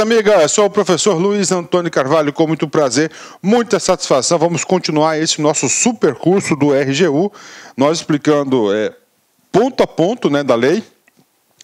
amigas, sou o professor Luiz Antônio Carvalho, com muito prazer, muita satisfação. Vamos continuar esse nosso super curso do RGU, nós explicando é, ponto a ponto né, da lei,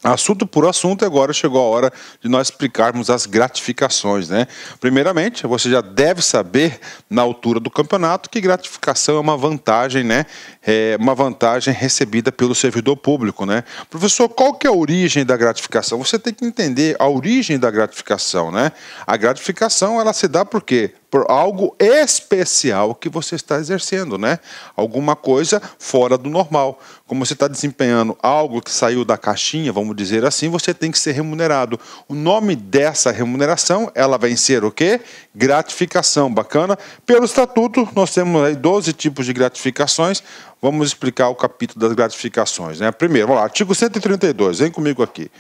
Assunto por assunto, agora chegou a hora de nós explicarmos as gratificações, né? Primeiramente, você já deve saber, na altura do campeonato, que gratificação é uma vantagem, né? É uma vantagem recebida pelo servidor público, né? Professor, qual que é a origem da gratificação? Você tem que entender a origem da gratificação, né? A gratificação, ela se dá por quê? por algo especial que você está exercendo, né? Alguma coisa fora do normal. Como você está desempenhando algo que saiu da caixinha, vamos dizer assim, você tem que ser remunerado. O nome dessa remuneração, ela vai ser o quê? Gratificação. Bacana? Pelo estatuto, nós temos aí 12 tipos de gratificações. Vamos explicar o capítulo das gratificações, né? Primeiro, vamos lá, artigo 132, vem comigo aqui.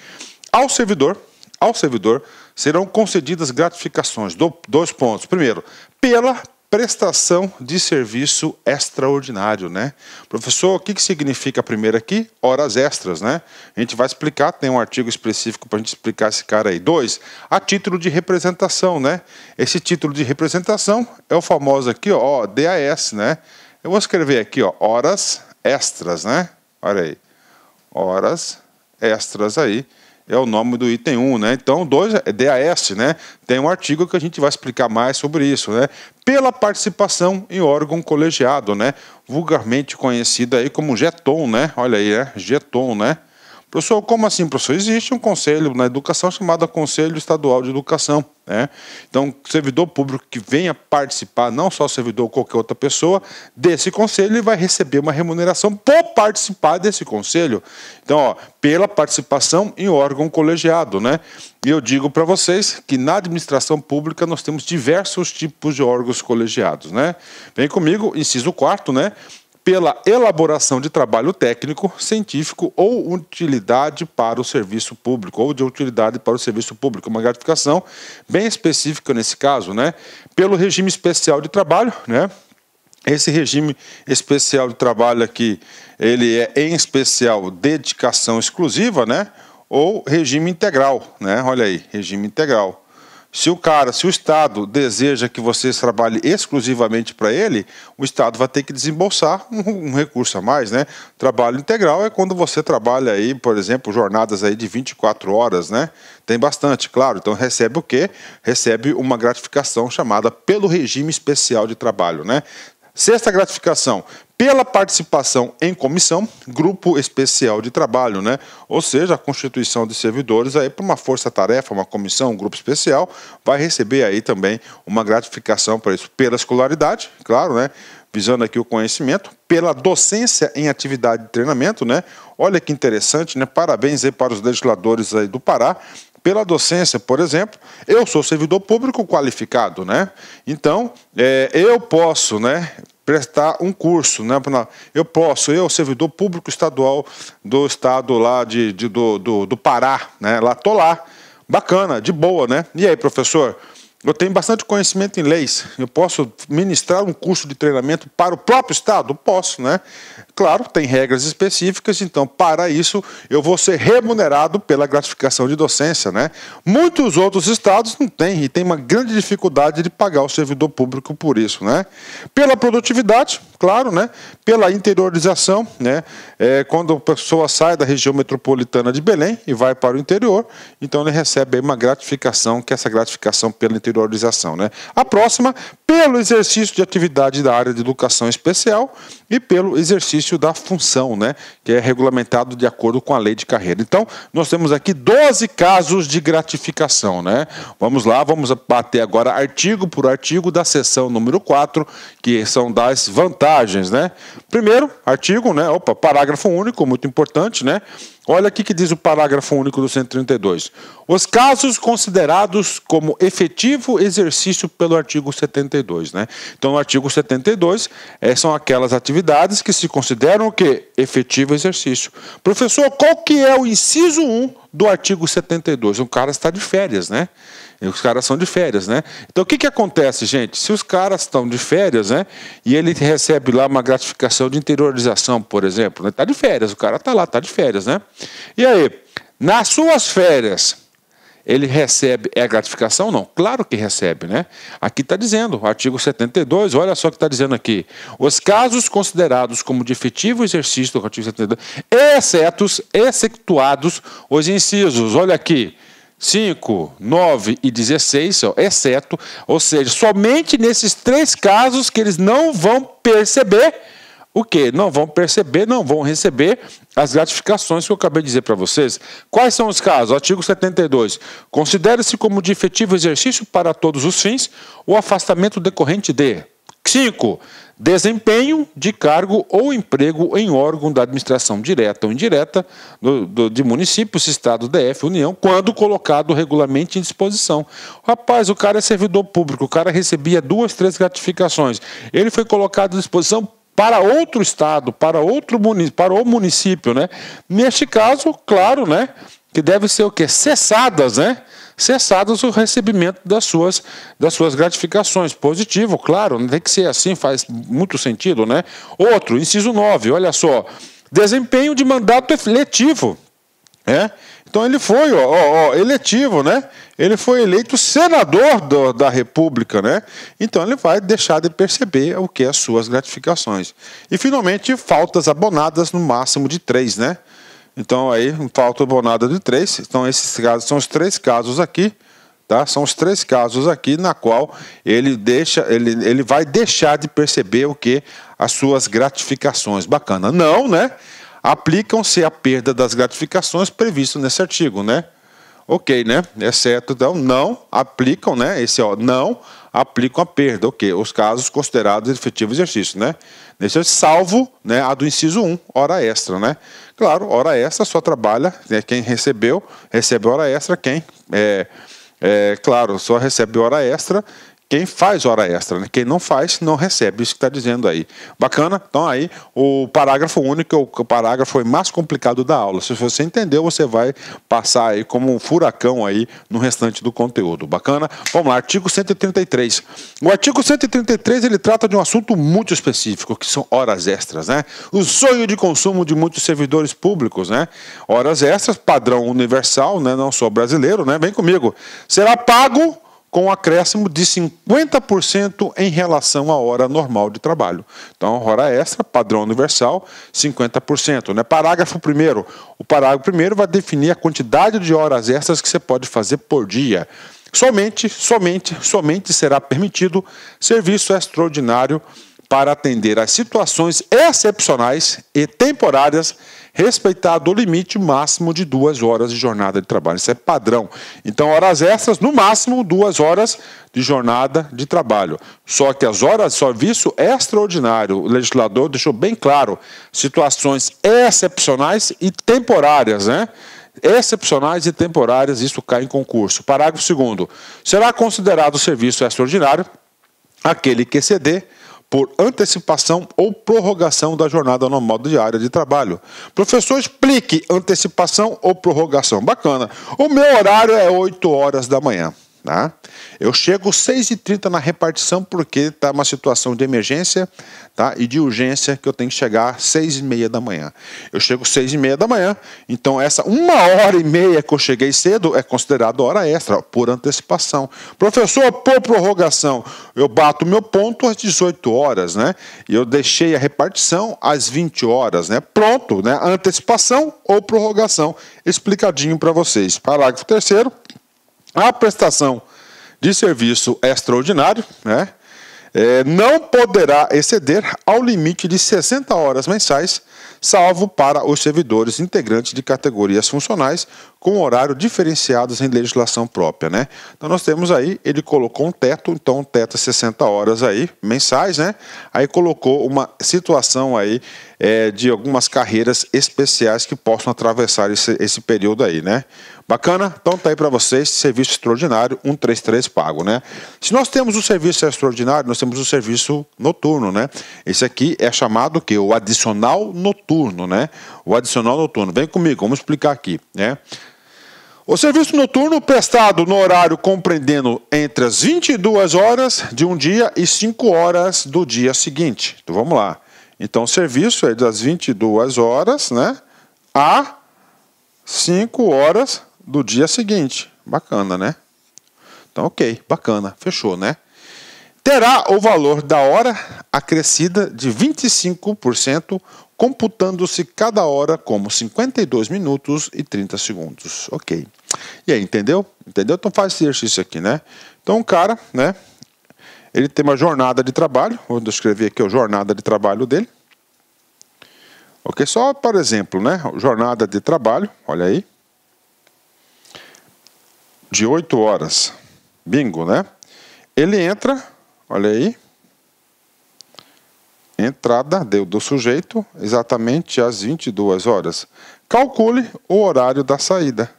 Ao servidor, ao servidor serão concedidas gratificações. Do, dois pontos. Primeiro, pela prestação de serviço extraordinário, né? Professor, o que, que significa a primeira aqui? Horas extras, né? A gente vai explicar, tem um artigo específico para a gente explicar esse cara aí. Dois, a título de representação, né? Esse título de representação é o famoso aqui, ó, DAS, né? Eu vou escrever aqui, ó, horas extras, né? Olha aí, horas extras aí é o nome do item 1, né? Então, 2 é DAS, né? Tem um artigo que a gente vai explicar mais sobre isso, né? Pela participação em órgão colegiado, né? Vulgarmente conhecida aí como GETOM, né? Olha aí, é GETOM, né? Professor, como assim, professor? Existe um conselho na educação chamado Conselho Estadual de Educação. Né? Então, servidor público que venha participar, não só servidor, qualquer outra pessoa, desse conselho, ele vai receber uma remuneração por participar desse conselho. Então, ó, pela participação em órgão colegiado. Né? E eu digo para vocês que na administração pública nós temos diversos tipos de órgãos colegiados. Né? Vem comigo, inciso 4, né? pela elaboração de trabalho técnico, científico ou utilidade para o serviço público, ou de utilidade para o serviço público, uma gratificação bem específica nesse caso, né? Pelo regime especial de trabalho, né? Esse regime especial de trabalho aqui, ele é em especial dedicação exclusiva, né? Ou regime integral, né? Olha aí, regime integral. Se o cara, se o Estado deseja que vocês trabalhem exclusivamente para ele, o Estado vai ter que desembolsar um, um, recurso a mais, né? Trabalho integral é quando você trabalha aí, por exemplo, jornadas aí de 24 horas, né? Tem bastante, claro. Então recebe o quê? Recebe uma gratificação chamada pelo regime especial de trabalho, né? Sexta gratificação, pela participação em comissão, grupo especial de trabalho, né? Ou seja, a constituição de servidores aí para uma força-tarefa, uma comissão, um grupo especial, vai receber aí também uma gratificação para isso, pela escolaridade, claro, né? Visando aqui o conhecimento, pela docência em atividade de treinamento, né? Olha que interessante, né? Parabéns aí para os legisladores aí do Pará, pela docência, por exemplo, eu sou servidor público qualificado, né? Então, é, eu posso, né, prestar um curso. Né? Eu posso, eu, servidor público estadual do estado lá de, de do, do, do, Pará, né? lá tô lá, bacana, de boa, né? E aí, professor? Eu tenho bastante conhecimento em leis. Eu posso ministrar um curso de treinamento para o próprio Estado? Posso, né? Claro, tem regras específicas, então para isso eu vou ser remunerado pela gratificação de docência, né? Muitos outros estados não têm e tem uma grande dificuldade de pagar o servidor público por isso, né? Pela produtividade, claro, né? Pela interiorização, né? É, quando a pessoa sai da região metropolitana de Belém e vai para o interior, então ele recebe uma gratificação, que é essa gratificação pela interiorização, né? A próxima, pelo exercício de atividade da área de educação especial e pelo exercício da função, né, que é regulamentado de acordo com a lei de carreira. Então, nós temos aqui 12 casos de gratificação. Né? Vamos lá, vamos bater agora artigo por artigo da seção número 4, que são das vantagens. Né? Primeiro, artigo, né? Opa, parágrafo único, muito importante, né? Olha o que diz o parágrafo único do 132. Os casos considerados como efetivo exercício pelo artigo 72, né? Então, no artigo 72, é, eh, são aquelas atividades que se consideram o quê? Efetivo exercício. Professor, qual que é o inciso 1 do artigo 72. O cara está de férias, né? os caras são de férias, né? Então o que, que acontece, gente? Se os caras estão de férias, né? E ele recebe lá uma gratificação de interiorização, por exemplo, né? Está de férias, o cara está lá, está de férias, né? E aí, nas suas férias, ele recebe, é gratificação? Não, claro que recebe, né? Aqui está dizendo, artigo 72, olha só o que está dizendo aqui. Os casos considerados como de efetivo exercício do artigo 72, excetos, exceptuados os incisos, olha aqui, 5, 9 e 16, exceto, ou seja, somente nesses três casos que eles não vão perceber o que? Não vão perceber, não vão receber as gratificações que eu acabei de dizer para vocês. Quais são os casos? Artigo 72. Considera-se como de efetivo exercício para todos os fins o afastamento decorrente de. 5. Desempenho de cargo ou emprego em órgão da administração direta ou indireta do, do, de municípios, Estado, DF, União, quando colocado regularmente em disposição. Rapaz, o cara é servidor público, o cara recebia duas, três gratificações. Ele foi colocado à disposição para outro estado, para outro município, para o município, né? Neste caso, claro, né, que deve ser o quê? Cessadas, né? Cessadas o recebimento das suas, das suas gratificações. Positivo, claro, né? tem que ser assim, faz muito sentido, né? Outro, inciso 9, olha só. Desempenho de mandato efetivo, né? Então ele foi ó, ó, ó, eletivo, né? Ele foi eleito senador do, da República, né? Então ele vai deixar de perceber o que é as suas gratificações. E finalmente, faltas abonadas no máximo de três, né? Então aí, falta abonada de três. Então esses casos são os três casos aqui. Tá? São os três casos aqui na qual ele deixa, ele, ele vai deixar de perceber o que as suas gratificações. Bacana, não, né? aplicam-se a perda das gratificações previsto nesse artigo, né? Ok, né? Exceto, é então, não aplicam, né? Esse, ó, não aplicam a perda, ok? Os casos considerados efetivo exercício, né? Nesse, salvo né, a do inciso 1, hora extra, né? Claro, hora extra só trabalha, né, quem recebeu, recebe hora extra, quem é, é, claro, só recebe hora extra quem faz hora extra, né? quem não faz não recebe, isso que está dizendo aí. Bacana? Então aí o parágrafo único, o parágrafo foi mais complicado da aula. Se você entendeu, você vai passar aí como um furacão aí no restante do conteúdo. Bacana? Vamos lá, artigo 133. O artigo 133 ele trata de um assunto muito específico, que são horas extras, né? O sonho de consumo de muitos servidores públicos, né? Horas extras, padrão universal, né? Não só brasileiro, né? Vem comigo. Será pago com acréscimo de 50% em relação à hora normal de trabalho. Então, hora extra, padrão universal, 50%. Né? Parágrafo 1. O parágrafo 1 vai definir a quantidade de horas extras que você pode fazer por dia. Somente, somente, somente será permitido serviço extraordinário para atender às situações excepcionais e temporárias respeitado o limite máximo de duas horas de jornada de trabalho. Isso é padrão. Então, horas extras, no máximo duas horas de jornada de trabalho. Só que as horas de serviço é extraordinário. O legislador deixou bem claro situações excepcionais e temporárias, né? excepcionais e temporárias, isso cai em concurso. Parágrafo 2 Será considerado serviço extraordinário aquele que exceder por antecipação ou prorrogação da jornada normal diária de trabalho. Professor, explique antecipação ou prorrogação. Bacana. O meu horário é 8 horas da manhã. Tá? Eu chego 6h30 na repartição porque está uma situação de emergência tá? e de urgência que eu tenho que chegar às 6h30 da manhã. Eu chego 6h30 da manhã, então essa uma hora e meia que eu cheguei cedo é considerado hora extra, por antecipação. Professor, por prorrogação, eu bato meu ponto às 18 horas, né? E eu deixei a repartição às 20 horas, né? Pronto, né? Antecipação ou prorrogação. Explicadinho para vocês. Parágrafo terceiro a prestação de serviço extraordinário, né? É, não poderá exceder ao limite de 60 horas mensais, salvo para os servidores integrantes de categorias funcionais com horário diferenciados em legislação própria, né? Então nós temos aí, ele colocou um teto, então um teto é 60 horas aí mensais, né? Aí colocou uma situação aí é, de algumas carreiras especiais que possam atravessar esse, esse período aí, né? Bacana? Então tá aí para vocês, serviço extraordinário, 133 pago, né? Se nós temos o um serviço extraordinário, nós temos o um serviço noturno, né? Esse aqui é chamado que o adicional noturno, né? O adicional noturno. Vem comigo, vamos explicar aqui, né? O serviço noturno prestado no horário compreendendo entre as 22 horas de um dia e 5 horas do dia seguinte. Então vamos lá. Então o serviço é das 22 horas, né, a 5 horas do dia seguinte. Bacana, né? Então, ok, bacana, fechou, né? Terá o valor da hora acrescida de 25%, computando-se cada hora como 52 minutos e 30 segundos. Ok. E aí, entendeu? Entendeu? Então faz esse exercício aqui, né? Então, o cara, né? Ele tem uma jornada de trabalho. Vou descrever aqui a jornada de trabalho dele. Ok, só por exemplo, né? Jornada de trabalho, olha aí de 8 horas. Bingo, né? Ele entra, olha aí. Entrada deu do sujeito exatamente às 22 horas. Calcule o horário da saída.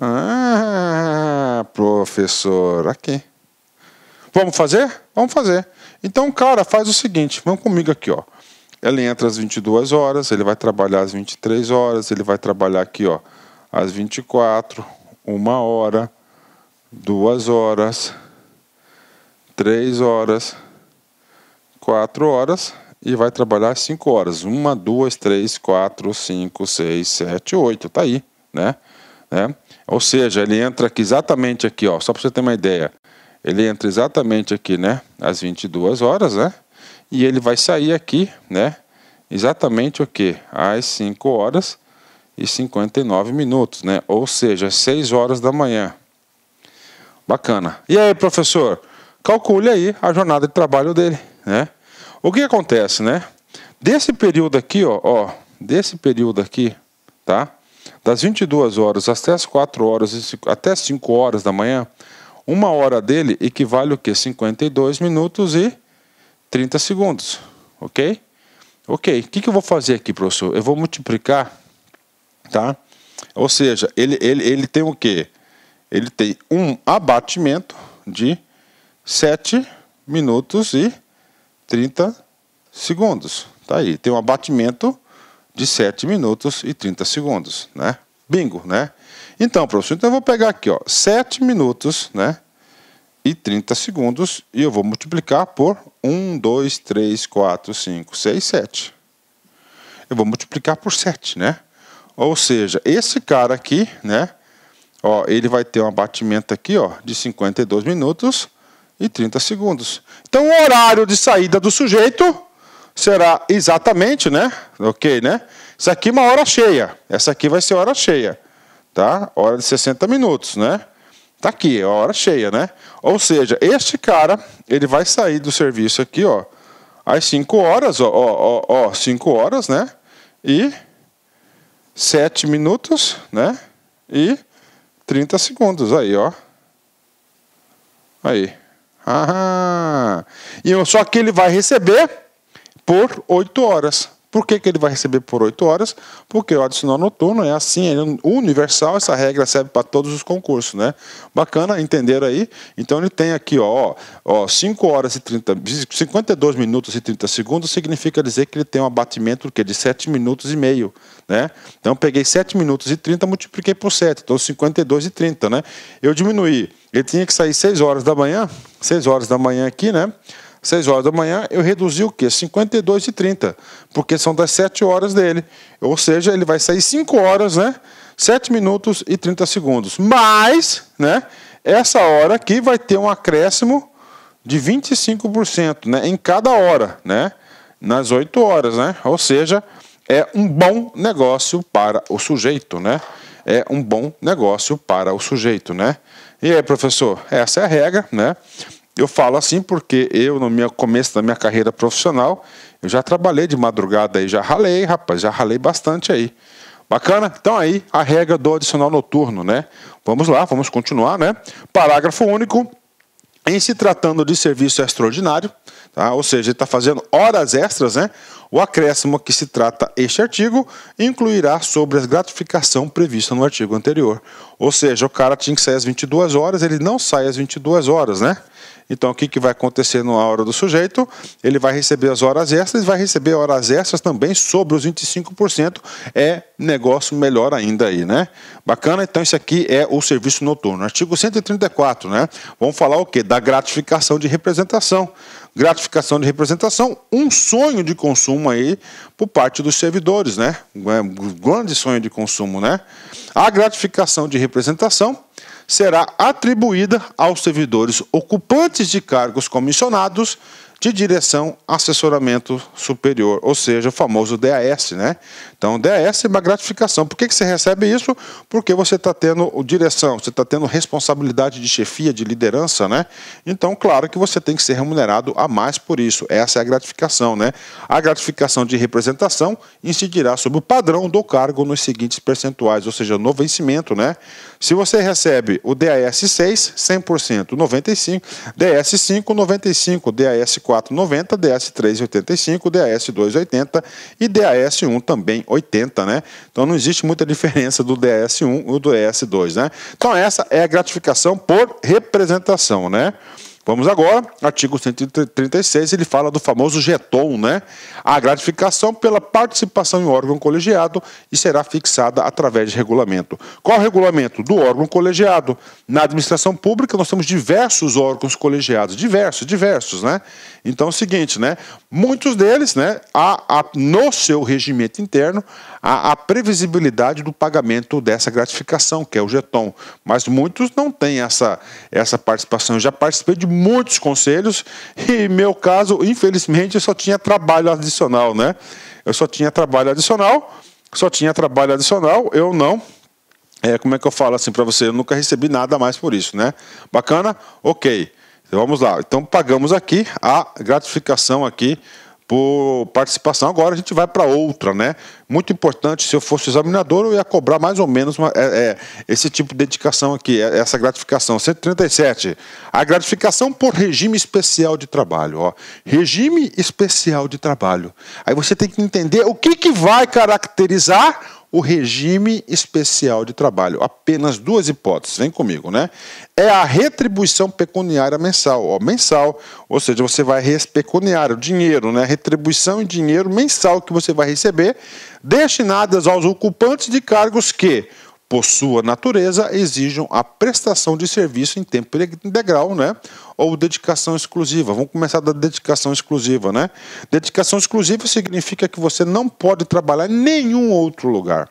Ah, professor, aqui. Vamos fazer? Vamos fazer. Então, cara, faz o seguinte, vão comigo aqui, ó. Ele entra às 22 horas, ele vai trabalhar às 23 horas, ele vai trabalhar aqui, ó, às 24, uma hora, duas horas, três horas, quatro horas e vai trabalhar cinco horas. Uma, duas, três, quatro, cinco, seis, sete, oito. Tá aí, né? né? Ou seja, ele entra aqui exatamente aqui, ó, só para você ter uma ideia. Ele entra exatamente aqui, né? Às 22 horas, né? E ele vai sair aqui, né? Exatamente o que? Às 5 horas e 59 minutos, né? Ou seja, 6 horas da manhã. Bacana. E aí, professor? Calcule aí a jornada de trabalho dele, né? O que acontece, né? Desse período aqui, ó, ó desse período aqui, tá? Das 22 horas até as 4 horas, até 5 horas da manhã, uma hora dele equivale o que? 52 minutos e 30 segundos, ok? Ok, o que, que eu vou fazer aqui, professor? Eu vou multiplicar tá? Ou seja, ele, ele, ele tem o quê? Ele tem um abatimento de 7 minutos e 30 segundos. Tá aí, tem um abatimento de 7 minutos e 30 segundos, né? Bingo, né? Então, professor, então eu vou pegar aqui, ó, 7 minutos, né? E 30 segundos e eu vou multiplicar por 1, 2, 3, 4, 5, 6, 7. Eu vou multiplicar por 7, né? Ou seja, esse cara aqui, né? Ó, ele vai ter um abatimento aqui, ó, de 52 minutos e 30 segundos. Então, o horário de saída do sujeito será exatamente, né? OK, né? Isso aqui é uma hora cheia. Essa aqui vai ser hora cheia, tá? Hora de 60 minutos, né? Tá aqui, é hora cheia, né? Ou seja, este cara, ele vai sair do serviço aqui, ó, às 5 horas, ó, ó, ó, 5 horas, né? E 7 minutos, né? E 30 segundos aí, ó. Aí. Aham. E só que ele vai receber por 8 horas. Por que, que ele vai receber por 8 horas? Porque o adicional noturno é assim, é universal, essa regra serve para todos os concursos, né? Bacana, entenderam aí? Então ele tem aqui, ó, ó 5 horas e 30, 52 minutos e 30 segundos significa dizer que ele tem um abatimento que, de 7 minutos e meio, né? Então peguei 7 minutos e 30, multipliquei por 7, então 52 e 30, né? Eu diminuí, ele tinha que sair 6 horas da manhã, 6 horas da manhã aqui, né? 6 horas da manhã, eu reduzi o quê? 52 e 30, porque são das 7 horas dele. Ou seja, ele vai sair 5 horas, né? 7 minutos e 30 segundos. Mas, né? Essa hora aqui vai ter um acréscimo de 25%, né? Em cada hora, né? Nas 8 horas, né? Ou seja, é um bom negócio para o sujeito, né? É um bom negócio para o sujeito, né? E aí, professor, essa é a regra, né? Eu falo assim porque eu, no meu começo da minha carreira profissional, eu já trabalhei de madrugada aí, já ralei, rapaz, já ralei bastante aí. Bacana? Então aí a regra do adicional noturno, né? Vamos lá, vamos continuar, né? Parágrafo único. Em se tratando de serviço extraordinário, tá? ou seja, ele está fazendo horas extras, né? O acréscimo que se trata este artigo incluirá sobre a gratificação prevista no artigo anterior. Ou seja, o cara tinha que sair às 22 horas, ele não sai às 22 horas, né? Então, o que, que vai acontecer na hora do sujeito? Ele vai receber as horas extras, vai receber horas extras também sobre os 25%. É negócio melhor ainda aí, né? Bacana, então isso aqui é o serviço noturno. Artigo 134, né? Vamos falar o quê? Da gratificação de representação. Gratificação de representação, um sonho de consumo aí por parte dos servidores, né? É um grande sonho de consumo, né? A gratificação de representação será atribuída aos servidores ocupantes de cargos comissionados de direção assessoramento superior, ou seja, o famoso DAS, né? Então, DAS é uma gratificação. Por que, que você recebe isso? Porque você está tendo direção, você está tendo responsabilidade de chefia, de liderança, né? Então, claro que você tem que ser remunerado a mais por isso. Essa é a gratificação, né? A gratificação de representação incidirá sobre o padrão do cargo nos seguintes percentuais, ou seja, no vencimento, né? Se você recebe o DAS 6, 100%, 95, DAS 5, 95, DAS DS490, DS385, DS280 e DAS1 também 80, né? Então não existe muita diferença do DS1 e do DS2, né? Então essa é a gratificação por representação, né? Vamos agora, artigo 136, ele fala do famoso jeton, né? A gratificação pela participação em órgão colegiado e será fixada através de regulamento. Qual o regulamento? Do órgão colegiado. Na administração pública nós temos diversos órgãos colegiados, diversos, diversos, né? Então é o seguinte, né? Muitos deles, né, há, há no seu regimento interno, há a previsibilidade do pagamento dessa gratificação, que é o jeton. Mas muitos não têm essa, essa participação. Eu já participei de muitos conselhos e meu caso, infelizmente, eu só tinha trabalho adicional, né? Eu só tinha trabalho adicional, só tinha trabalho adicional, eu não é, como é que eu falo assim para você? Eu nunca recebi nada mais por isso, né? Bacana? Ok. Então, vamos lá. Então pagamos aqui a gratificação aqui por participação. Agora a gente vai para outra, né? Muito importante, se eu fosse examinador, eu ia cobrar mais ou menos uma, é, é, esse tipo de dedicação aqui, é, essa gratificação. 137. A gratificação por regime especial de trabalho. Ó. Regime especial de trabalho. Aí você tem que entender o que, que vai caracterizar o regime especial de trabalho. Apenas duas hipóteses, vem comigo, né? É a retribuição pecuniária mensal, ó, mensal, ou seja, você vai pecuniário, dinheiro, né? Retribuição em dinheiro mensal que você vai receber, destinadas aos ocupantes de cargos que por sua natureza, exijam a prestação de serviço em tempo integral, né? Ou dedicação exclusiva. Vamos começar da dedicação exclusiva, né? Dedicação exclusiva significa que você não pode trabalhar em nenhum outro lugar.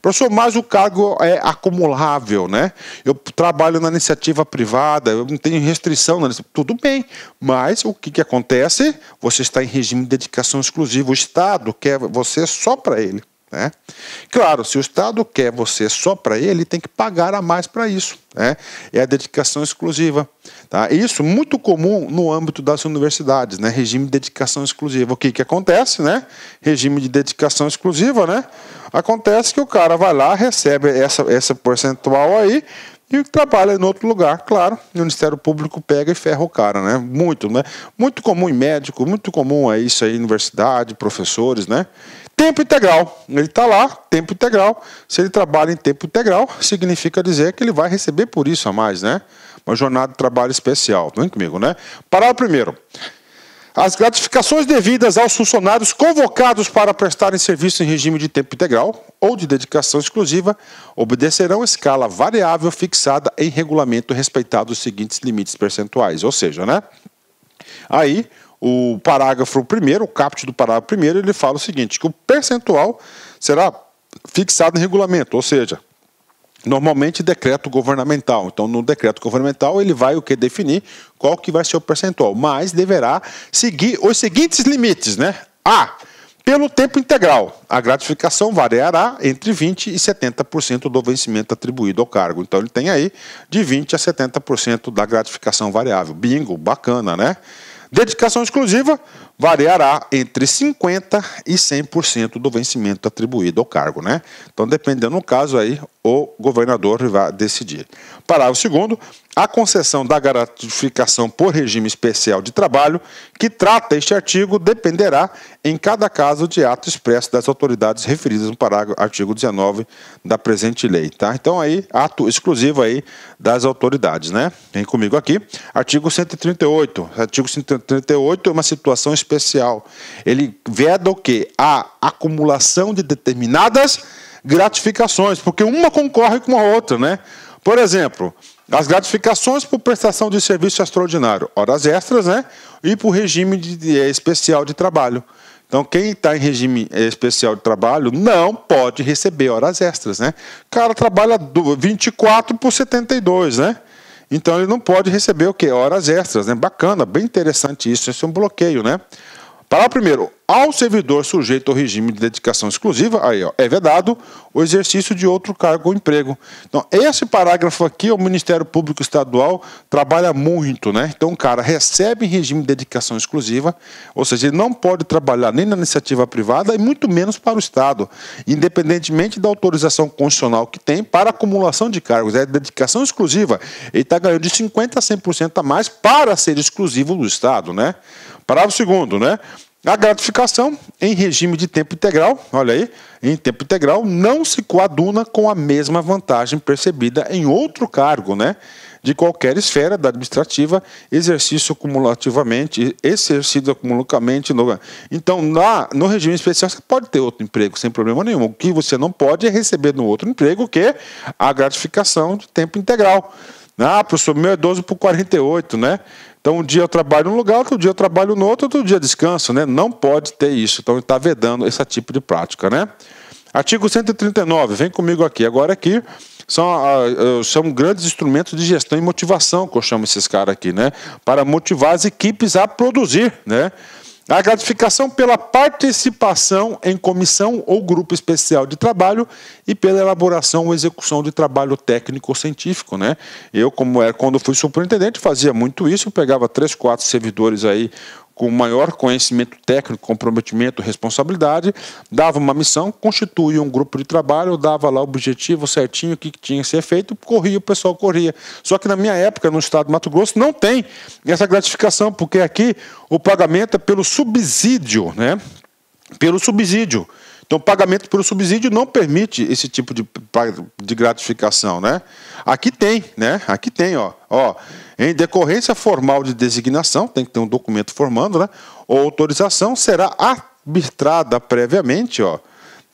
Professor, mas o cargo é acumulável, né? Eu trabalho na iniciativa privada, eu não tenho restrição na né? Tudo bem, mas o que, que acontece? Você está em regime de dedicação exclusiva. O Estado quer você só para ele. Né? Claro, se o Estado quer você só para ele, ele tem que pagar a mais para isso. Né? É a dedicação exclusiva. Tá? Isso é muito comum no âmbito das universidades, né? regime de dedicação exclusiva. O que, que acontece? Né? Regime de dedicação exclusiva, né? acontece que o cara vai lá, recebe essa, essa percentual aí, e trabalha em outro lugar, claro. O Ministério Público pega e ferra o cara, né? Muito, né? Muito comum em médico, muito comum é isso aí, universidade, professores, né? Tempo integral. Ele está lá, tempo integral. Se ele trabalha em tempo integral, significa dizer que ele vai receber por isso a mais, né? Uma jornada de trabalho especial. Vem comigo, né? Parágrafo primeiro. As gratificações devidas aos funcionários convocados para prestarem serviço em regime de tempo integral ou de dedicação exclusiva obedecerão a escala variável fixada em regulamento respeitado os seguintes limites percentuais. Ou seja, né? Aí o parágrafo primeiro, o caput do parágrafo primeiro, ele fala o seguinte, que o percentual será fixado em regulamento, ou seja, normalmente decreto governamental. Então, no decreto governamental, ele vai o que definir qual que vai ser o percentual, mas deverá seguir os seguintes limites, né? A. Pelo tempo integral, a gratificação variará entre 20% e 70% do vencimento atribuído ao cargo. Então, ele tem aí de 20% a 70% da gratificação variável. Bingo, bacana, né? Dedicação exclusiva, variará entre 50% e 100% do vencimento atribuído ao cargo. Né? Então, dependendo do caso, aí, o governador vai decidir. Parágrafo 2 a concessão da gratificação por regime especial de trabalho, que trata este artigo, dependerá, em cada caso, de ato expresso das autoridades referidas no parágrafo artigo 19 da presente lei. Tá? Então, aí, ato exclusivo aí das autoridades. Né? Vem comigo aqui. Artigo 138. Artigo 138 é uma situação especial. Ele veda o quê? A acumulação de determinadas gratificações, porque uma concorre com a outra, né? Por exemplo, as gratificações por prestação de serviço extraordinário, horas extras, né? E por regime de, de, eh, especial de trabalho. Então, quem está em regime eh, especial de trabalho não pode receber horas extras, né? O cara trabalha 24 por 72, né? Então ele não pode receber o quê? Horas extras, né? Bacana, bem interessante isso. Isso é um bloqueio, né? Para primeiro, ao servidor sujeito ao regime de dedicação exclusiva, aí ó, é vedado o exercício de outro cargo ou emprego. Então, esse parágrafo aqui, o Ministério Público Estadual trabalha muito, né? Então, o cara recebe regime de dedicação exclusiva, ou seja, ele não pode trabalhar nem na iniciativa privada e muito menos para o Estado, independentemente da autorização constitucional que tem para acumulação de cargos. É dedicação exclusiva, ele está ganhando de 50% a 100% a mais para ser exclusivo do Estado, né? Parágrafo segundo, né? A gratificação em regime de tempo integral, olha aí, em tempo integral, não se coaduna com a mesma vantagem percebida em outro cargo, né? De qualquer esfera da administrativa, exercício acumulativamente, exercido acumulativamente, No... Então, na, no regime especial, você pode ter outro emprego sem problema nenhum. O que você não pode é receber no outro emprego, que é a gratificação de tempo integral. Ah, professor, meu é 12 por 48, né? Então, um dia eu trabalho num lugar, outro dia eu trabalho no outro, outro dia descanso, né? Não pode ter isso. Então, está vedando esse tipo de prática, né? Artigo 139, vem comigo aqui. Agora aqui são, são ah, ah, grandes instrumentos de gestão e motivação, que eu chamo esses caras aqui, né? Para motivar as equipes a produzir, né? A gratificação pela participação em comissão ou grupo especial de trabalho e pela elaboração ou execução de trabalho técnico-científico. Né? Eu, como era quando fui superintendente, fazia muito isso, pegava três, quatro servidores aí com maior conhecimento técnico, comprometimento, responsabilidade, dava uma missão, constituía um grupo de trabalho, dava lá o objetivo certinho, o que tinha que ser feito, corria, o pessoal corria. Só que na minha época, no estado do Mato Grosso, não tem essa gratificação, porque aqui o pagamento é pelo subsídio, né? Pelo subsídio. Então, pagamento por subsídio não permite esse tipo de, de gratificação, né? Aqui tem, né? Aqui tem, ó, ó. Em decorrência formal de designação, tem que ter um documento formando, né? Ou autorização será arbitrada previamente, ó,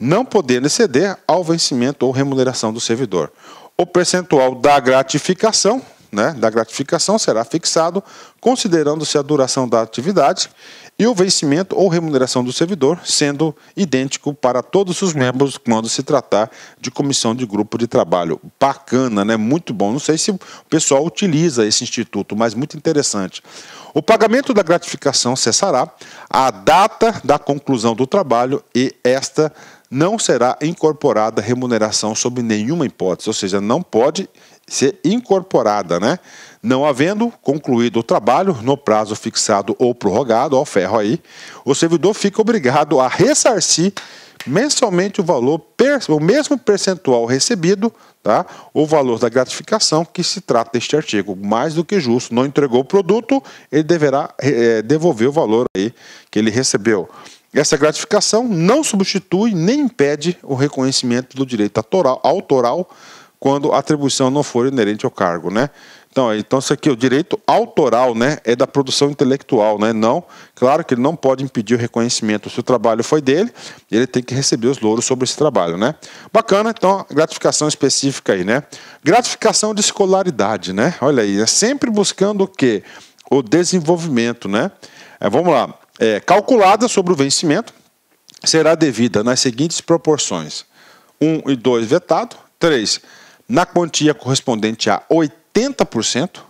não podendo exceder ao vencimento ou remuneração do servidor. O percentual da gratificação né, da gratificação será fixado, considerando-se a duração da atividade e o vencimento ou remuneração do servidor, sendo idêntico para todos os membros quando se tratar de comissão de grupo de trabalho. Bacana, né? Muito bom. Não sei se o pessoal utiliza esse instituto, mas muito interessante. O pagamento da gratificação cessará à data da conclusão do trabalho e esta não será incorporada remuneração sob nenhuma hipótese, ou seja, não pode ser incorporada, né? Não havendo concluído o trabalho no prazo fixado ou prorrogado, ao ferro aí, o servidor fica obrigado a ressarcir mensalmente o valor, o mesmo percentual recebido, tá? o valor da gratificação que se trata deste artigo. Mais do que justo, não entregou o produto, ele deverá é, devolver o valor aí que ele recebeu. Essa gratificação não substitui nem impede o reconhecimento do direito autoral, autoral quando a atribuição não for inerente ao cargo, né? Então, então isso aqui, o direito autoral, né, é da produção intelectual, né? Não, claro que ele não pode impedir o reconhecimento. Se o trabalho foi dele, ele tem que receber os louros sobre esse trabalho, né? Bacana, então, gratificação específica aí, né? Gratificação de escolaridade, né? Olha aí, é sempre buscando o quê? O desenvolvimento, né? É, vamos lá. É, calculada sobre o vencimento, será devida nas seguintes proporções: 1 um e 2 vetado, 3 na quantia correspondente a 80%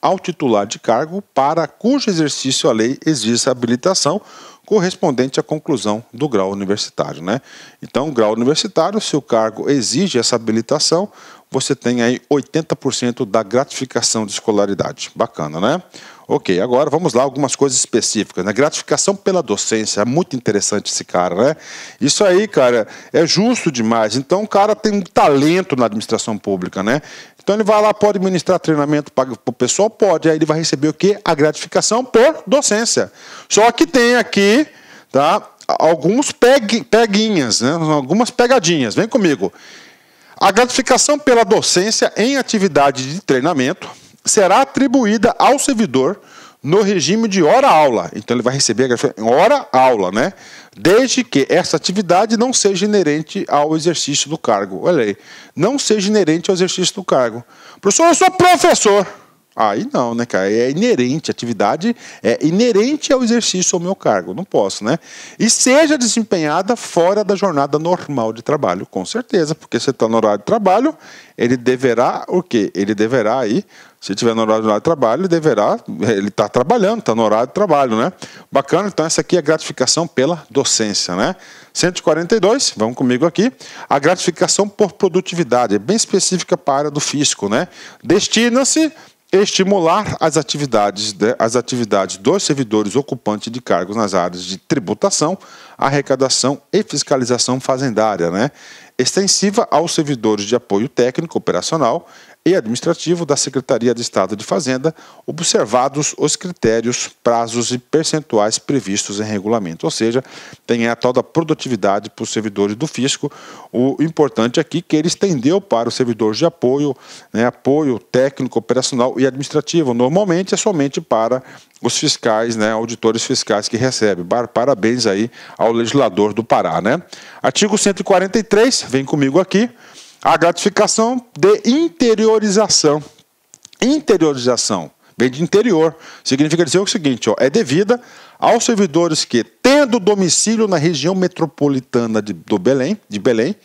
ao titular de cargo para cujo exercício a lei exige habilitação correspondente à conclusão do grau universitário. Né? Então, grau universitário, se o cargo exige essa habilitação, você tem aí 80% da gratificação de escolaridade. Bacana, né? Ok, agora vamos lá, algumas coisas específicas. Né? Gratificação pela docência, é muito interessante esse cara, né? Isso aí, cara, é justo demais. Então, o cara tem um talento na administração pública, né? Então, ele vai lá, pode ministrar treinamento para o pessoal? Pode. Aí ele vai receber o quê? A gratificação por docência. Só que tem aqui, tá? Alguns peguinhas, né? Algumas pegadinhas. Vem comigo. A gratificação pela docência em atividade de treinamento será atribuída ao servidor no regime de hora-aula. Então ele vai receber a gratificação em hora-aula, né? Desde que essa atividade não seja inerente ao exercício do cargo. Olha aí, não seja inerente ao exercício do cargo. Professor, eu sou professor. Aí não, né, cara? É inerente, atividade é inerente ao exercício ao meu cargo, não posso, né? E seja desempenhada fora da jornada normal de trabalho, com certeza, porque você está no horário de trabalho, ele deverá o quê? Ele deverá aí, se tiver no horário de trabalho, ele deverá, ele está trabalhando, está no horário de trabalho, né? Bacana, então essa aqui é gratificação pela docência, né? 142, vamos comigo aqui, a gratificação por produtividade, é bem específica para a área do fisco, né? Destina-se estimular as atividades, de, as atividades dos servidores ocupantes de cargos nas áreas de tributação, arrecadação e fiscalização fazendária, né? extensiva aos servidores de apoio técnico operacional e administrativo da Secretaria de Estado de Fazenda, observados os critérios, prazos e percentuais previstos em regulamento. Ou seja, tem a tal da produtividade para os servidores do fisco. O importante aqui é que ele estendeu para os servidores de apoio, né, apoio técnico, operacional e administrativo. Normalmente é somente para os fiscais, né, auditores fiscais que recebem. Parabéns aí ao legislador do Pará. Né? Artigo 143, vem comigo aqui a gratificação de interiorização. Interiorização vem de interior. Significa dizer o seguinte: ó, é devida aos servidores que, tendo domicílio na região metropolitana de, do Belém, de Belém,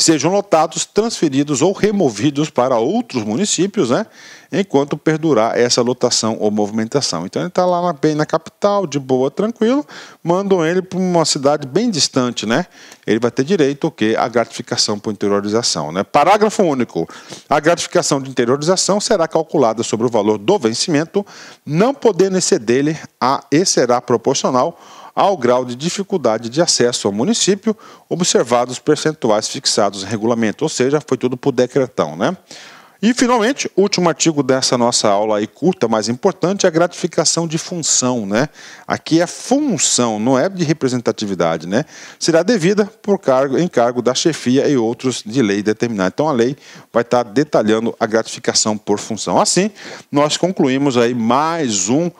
sejam lotados, transferidos ou removidos para outros municípios, né? Enquanto perdurar essa lotação ou movimentação. Então ele está lá na, bem na capital, de boa, tranquilo, mandam ele para uma cidade bem distante, né? Ele vai ter direito o quê? A gratificação por interiorização, né? Parágrafo único. A gratificação de interiorização será calculada sobre o valor do vencimento, não podendo exceder-lhe a e será proporcional ao grau de dificuldade de acesso ao município, observados os percentuais fixados em regulamento, ou seja, foi tudo por decretão, né? E, finalmente, último artigo dessa nossa aula aí curta, mas importante, é a gratificação de função, né? Aqui é função, não é de representatividade, né? Será devida por cargo, encargo da chefia e outros de lei determinada. Então, a lei vai estar tá detalhando a gratificação por função. Assim, nós concluímos aí mais um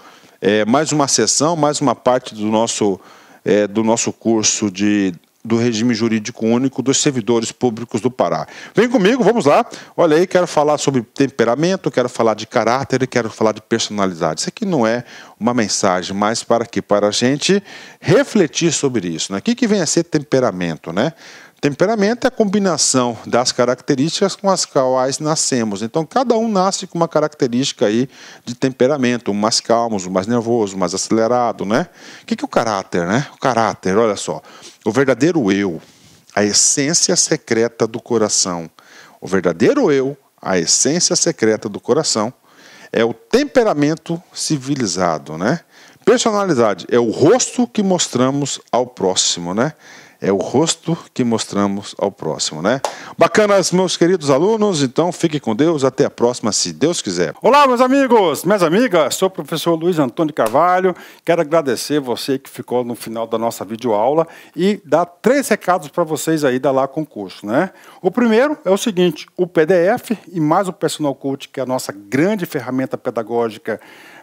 é, mais uma sessão, mais uma parte do nosso, é, do nosso curso de, do regime jurídico único dos servidores públicos do Pará. Vem comigo, vamos lá. Olha aí, quero falar sobre temperamento, quero falar de caráter e quero falar de personalidade. Isso aqui não é uma mensagem, mas para que para a gente refletir sobre isso, né? O que, que vem a ser temperamento, né? Temperamento é a combinação das características com as quais nascemos. Então, cada um nasce com uma característica aí de temperamento, um mais calmo, um mais nervoso, um mais acelerado, né? O que é o caráter, né? O caráter, olha só, o verdadeiro eu, a essência secreta do coração. O verdadeiro eu, a essência secreta do coração, é o temperamento civilizado, né? Personalidade é o rosto que mostramos ao próximo, né? é o rosto que mostramos ao próximo, né? Bacanas, meus queridos alunos, então fique com Deus, até a próxima, se Deus quiser. Olá, meus amigos, minhas amigas, sou o professor Luiz Antônio Carvalho, quero agradecer você que ficou no final da nossa videoaula e dar três recados para vocês aí da Lá Concurso, né? O primeiro é o seguinte, o PDF e mais o Personal Coach, que é a nossa grande ferramenta pedagógica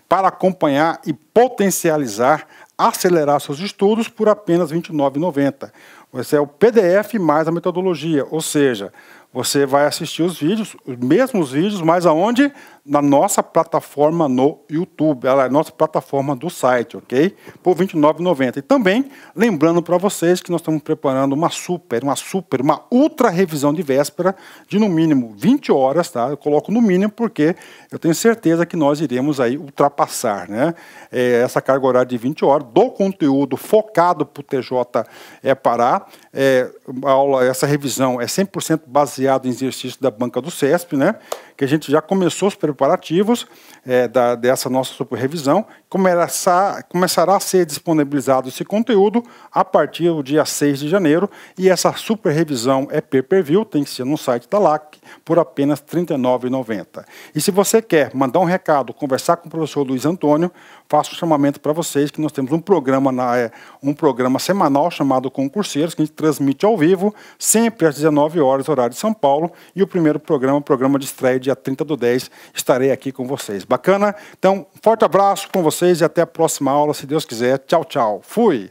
para acompanhar e potencializar acelerar seus estudos por apenas R$ 29,90. Esse é o PDF mais a metodologia, ou seja, você vai assistir os vídeos, os mesmos vídeos, mas aonde? na nossa plataforma no YouTube, ela é a nossa plataforma do site, ok? Por R$ 29,90. E também, lembrando para vocês que nós estamos preparando uma super, uma super, uma ultra revisão de véspera de no mínimo 20 horas, tá? Eu coloco no mínimo porque eu tenho certeza que nós iremos aí ultrapassar, né? É, essa carga horária de 20 horas do conteúdo focado para o TJ é, Pará. É, a aula, essa revisão é 100% baseada em exercício da banca do CESP, né? Que a gente já começou os pre preparativos é, da, dessa nossa supervisão começará a ser disponibilizado esse conteúdo a partir do dia 6 de janeiro e essa super revisão é pay-per-view, tem que ser no site da LAC, por apenas R$ 39,90. E se você quer mandar um recado, conversar com o professor Luiz Antônio, faço um chamamento para vocês que nós temos um programa, na, é, um programa semanal chamado Concurseiros, que a gente transmite ao vivo, sempre às 19 horas, horário de São Paulo, e o primeiro programa, programa de estreia dia 30 do 10, estarei aqui com vocês. Bacana? Então, forte abraço com vocês vocês e até a próxima aula, se Deus quiser. Tchau, tchau. Fui!